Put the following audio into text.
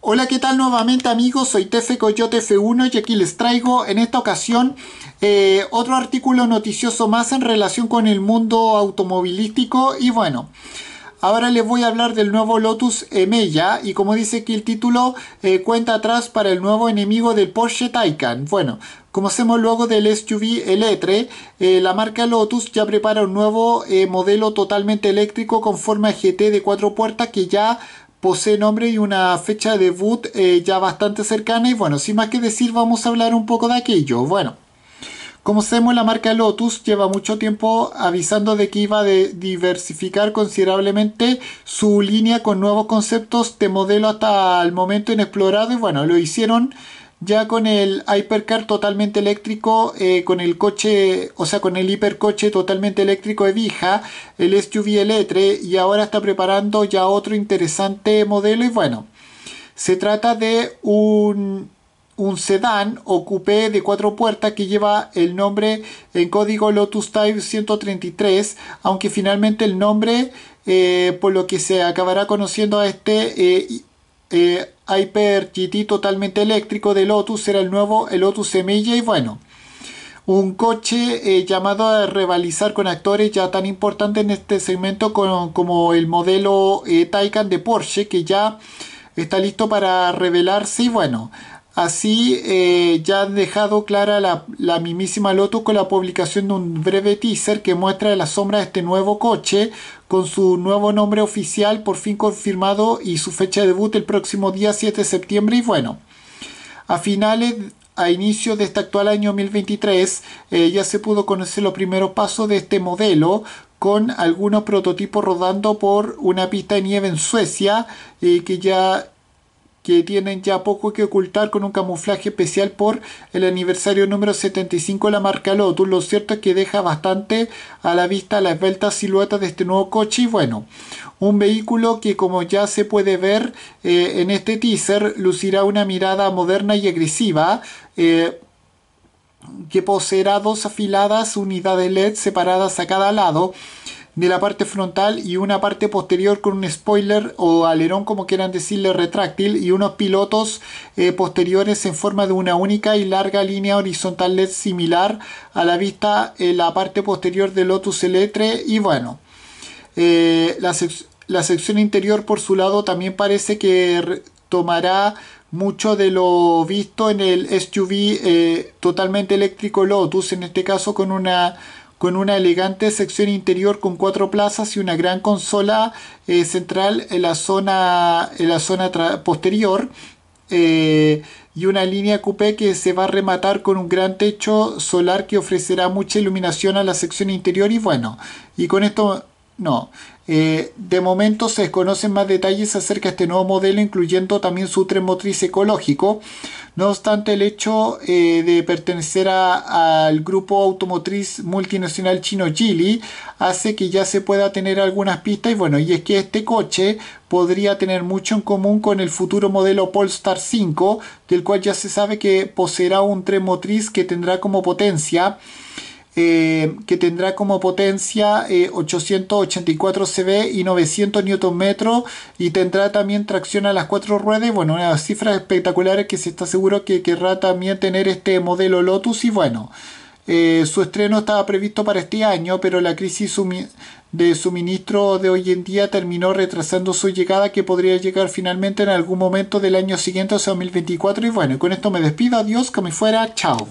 Hola, ¿qué tal nuevamente amigos? Soy TF Coyote F1 y aquí les traigo en esta ocasión eh, otro artículo noticioso más en relación con el mundo automovilístico y bueno... Ahora les voy a hablar del nuevo Lotus Emeya y como dice aquí el título, eh, cuenta atrás para el nuevo enemigo del Porsche Taycan. Bueno, como hacemos luego del SUV Eletre, eh, la marca Lotus ya prepara un nuevo modelo totalmente eléctrico con forma GT de cuatro puertas que ya posee nombre y una fecha de debut eh, ya bastante cercana y bueno, sin más que decir vamos a hablar un poco de aquello. Bueno, como sabemos la marca Lotus lleva mucho tiempo avisando de que iba a diversificar considerablemente su línea con nuevos conceptos de modelo hasta el momento inexplorado y bueno, lo hicieron ya con el hipercar totalmente eléctrico, eh, con el coche, o sea, con el hipercoche totalmente eléctrico de Vija, el SUV Eletre, y ahora está preparando ya otro interesante modelo. Y bueno, se trata de un, un sedán o coupé de cuatro puertas que lleva el nombre en código Lotus Type 133, aunque finalmente el nombre, eh, por lo que se acabará conociendo a este. Eh, Hyper GT totalmente eléctrico de Lotus, era el nuevo el Lotus Semilla y bueno, un coche eh, llamado a rivalizar con actores ya tan importantes en este segmento como el modelo eh, Taycan de Porsche que ya está listo para revelarse y bueno, Así eh, ya han dejado clara la, la, mismísima Lotus con la publicación de un breve teaser que muestra la sombra de este nuevo coche con su nuevo nombre oficial por fin confirmado y su fecha de debut el próximo día 7 de septiembre y bueno. A finales, a inicio de este actual año 2023 eh, ya se pudo conocer los primeros pasos de este modelo con algunos prototipos rodando por una pista de nieve en Suecia eh, que ya que tienen ya poco que ocultar con un camuflaje especial por el aniversario número 75 de la marca Lotus. Lo cierto es que deja bastante a la vista la esbelta silueta de este nuevo coche y bueno, un vehículo que como ya se puede ver eh, en este teaser lucirá una mirada moderna y agresiva. Eh, que poseerá dos afiladas unidades LED separadas a cada lado de la parte frontal y una parte posterior con un spoiler o alerón como quieran decirle retráctil y unos pilotos eh, posteriores en forma de una única y larga línea horizontal similar a la vista en la parte posterior del Lotus Eletre y bueno eh, la, sección interior por su lado también parece que tomará mucho de lo visto en el SUV eh, totalmente eléctrico Lotus, en este caso con una con una elegante sección interior con cuatro plazas y una gran consola eh, central en la zona, en la zona posterior. Eh, y una línea coupé que se va a rematar con un gran techo solar que ofrecerá mucha iluminación a la sección interior y bueno, y con esto no, eh, de momento se desconocen más detalles acerca de este nuevo modelo, incluyendo también su tren motriz ecológico. No obstante, el hecho eh, de pertenecer al grupo automotriz multinacional chino Geely hace que ya se pueda tener algunas pistas y bueno, y es que este coche podría tener mucho en común con el futuro modelo Polestar 5, del cual ya se sabe que poseerá un tren motriz que tendrá como potencia eh, que tendrá como potencia 884 eh, CV y 900 Nm y tendrá también tracción a las cuatro ruedas. Bueno, unas cifras espectaculares que se está seguro que querrá también tener este modelo Lotus y bueno. Eh, su estreno estaba previsto para este año, pero la crisis de suministro de hoy en día terminó retrasando su llegada, que podría llegar finalmente en algún momento del año siguiente, o sea, 2024. Y bueno, con esto me despido, adiós, que me fuera, chao.